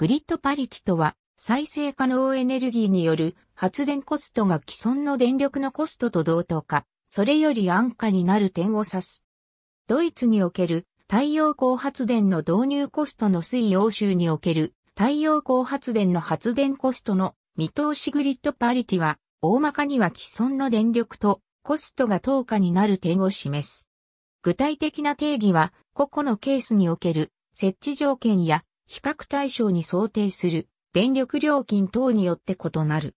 グリッドパリティとは、再生可能エネルギーによる発電コストが既存の電力のコストと同等か、それより安価になる点を指す。ドイツにおける太陽光発電の導入コストの推移欧州における太陽光発電の発電コストの見通しグリッドパリティは、大まかには既存の電力とコストが等価になる点を示す。具体的な定義は、個々のケースにおける設置条件や比較対象に想定する電力料金等によって異なる。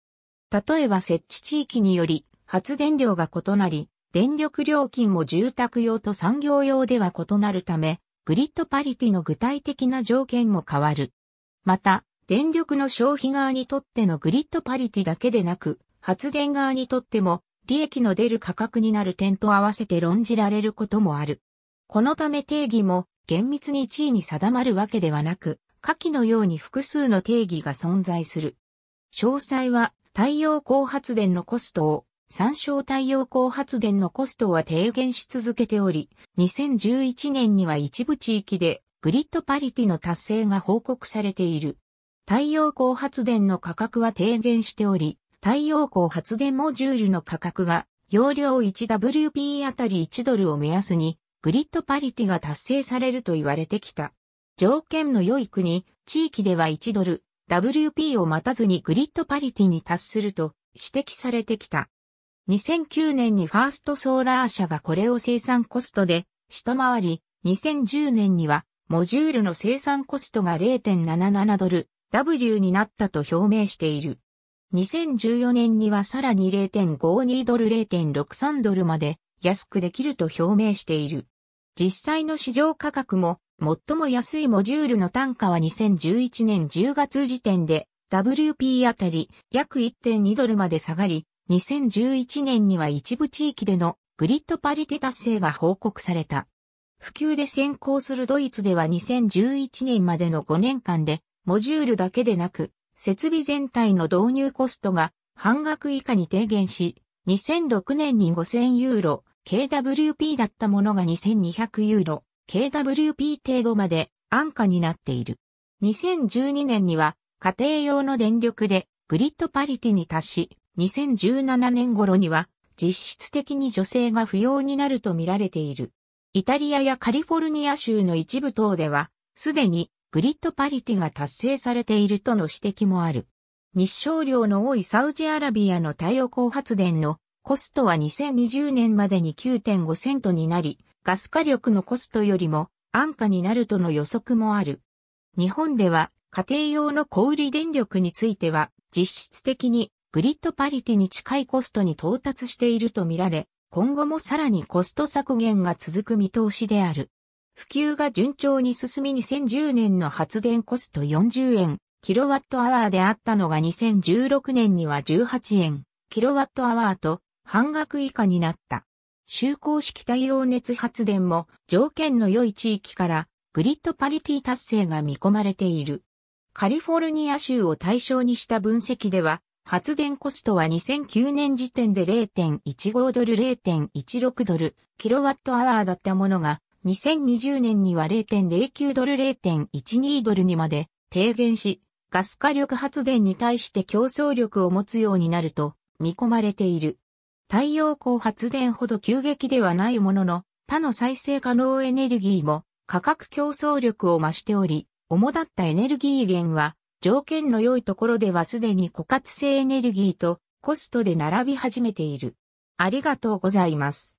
例えば設置地域により発電量が異なり、電力料金も住宅用と産業用では異なるため、グリッドパリティの具体的な条件も変わる。また、電力の消費側にとってのグリッドパリティだけでなく、発電側にとっても利益の出る価格になる点と合わせて論じられることもある。このため定義も厳密に地位に定まるわけではなく、下記のように複数の定義が存在する。詳細は太陽光発電のコストを、参照太陽光発電のコストは低減し続けており、2011年には一部地域でグリッドパリティの達成が報告されている。太陽光発電の価格は低減しており、太陽光発電モジュールの価格が容量 1WP あたり1ドルを目安にグリッドパリティが達成されると言われてきた。条件の良い国、地域では1ドル、WP を待たずにグリッドパリティに達すると指摘されてきた。2009年にファーストソーラー社がこれを生産コストで下回り、2010年にはモジュールの生産コストが0.77ドル W になったと表明している。2014年にはさらに0.52ドル0.63ドルまで安くできると表明している。実際の市場価格も最も安いモジュールの単価は2011年10月時点で WP あたり約1.2ドルまで下がり、2011年には一部地域でのグリッドパリテ達成が報告された。普及で先行するドイツでは2011年までの5年間で、モジュールだけでなく、設備全体の導入コストが半額以下に低減し、2006年に5000ユーロ、KWP だったものが2200ユーロ、KWP 程度まで安価になっている。2012年には家庭用の電力でグリッドパリティに達し、2017年頃には実質的に女性が不要になると見られている。イタリアやカリフォルニア州の一部等では、すでにグリッドパリティが達成されているとの指摘もある。日照量の多いサウジアラビアの太陽光発電のコストは2020年までに9.5セントになり、ガス火力のコストよりも安価になるとの予測もある。日本では家庭用の小売電力については実質的にグリッドパリティに近いコストに到達しているとみられ、今後もさらにコスト削減が続く見通しである。普及が順調に進み2010年の発電コスト40円、キロワットアワーであったのが2016年には18円、キロワットアワーと半額以下になった。就航式太陽熱発電も条件の良い地域からグリッドパリティ達成が見込まれている。カリフォルニア州を対象にした分析では、発電コストは2009年時点で0.15ドル0.16ドルキロワットアワーだったものが、2020年には0.09ドル0.12ドルにまで低減し、ガス火力発電に対して競争力を持つようになると見込まれている。太陽光発電ほど急激ではないものの、他の再生可能エネルギーも価格競争力を増しており、主だったエネルギー源は、条件の良いところではすでに枯渇性エネルギーとコストで並び始めている。ありがとうございます。